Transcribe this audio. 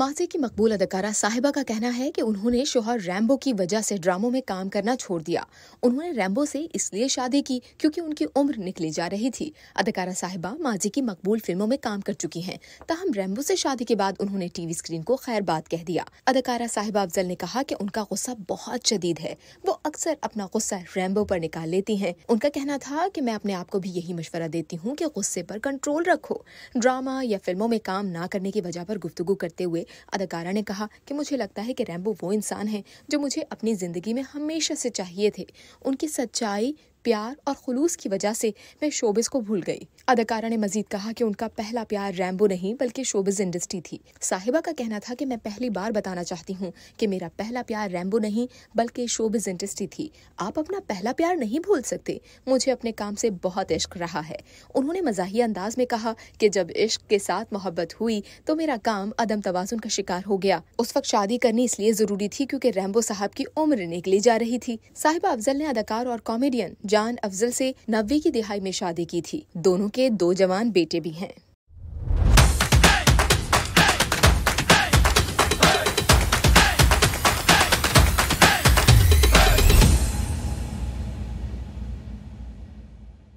माजी की मकबूल अदाकारा साहिबा का कहना है कि उन्होंने शोहर रैम्बो की वजह से ड्रामों में काम करना छोड़ दिया उन्होंने रैम्बो से इसलिए शादी की क्योंकि उनकी उम्र निकली जा रही थी अदाकारा साहिबा माजी की मकबूल फिल्मों में काम कर चुकी हैं तहम रैम्बो से शादी के बाद उन्होंने टीवी स्क्रीन को खैर बात कह दिया अदाकारा साहिबा अफजल ने कहा की उनका गुस्सा बहुत शदीद है वो अक्सर अपना गुस्सा रैम्बो पर निकाल लेती है उनका कहना था की मैं अपने आप को भी यही मशवरा देती हूँ की गुस्से पर कंट्रोल रखो ड्रामा या फिल्मों में काम न करने की वजह पर गुफ्तु करते हुए हुए अदाकारा ने कहा कि मुझे लगता है कि रैम्बो वो इंसान है जो मुझे अपनी ज़िंदगी में हमेशा से चाहिए थे उनकी सच्चाई प्यार और खलूस की वजह से मैं शोबिस को भूल गई अदाकारा ने मजीद कहा कि उनका पहला प्यार रैम्बो नहीं बल्कि शोबिस इंडस्ट्री थी साहिबा का कहना था कि मैं पहली बार बताना चाहती हूँ कि मेरा पहला प्यार रैम्बो नहीं बल्कि शोबिस इंडस्ट्री थी आप अपना पहला प्यार नहीं भूल सकते मुझे अपने काम से बहुत इश्क रहा है उन्होंने मजाही अंदाज में कहा कि जब इश्क के साथ मोहब्बत हुई तो मेरा काम अदम तोज़ुन का शिकार हो गया उस वक्त शादी करनी इसलिए जरूरी थी क्यूँकी रैम्बो साहब की उम्र निकली जा रही थी साहिबा अफजल ने अदाकार और कॉमेडियन जान अफजल से नब्बे की दिहाई में शादी की थी दोनों के दो जवान बेटे भी हैं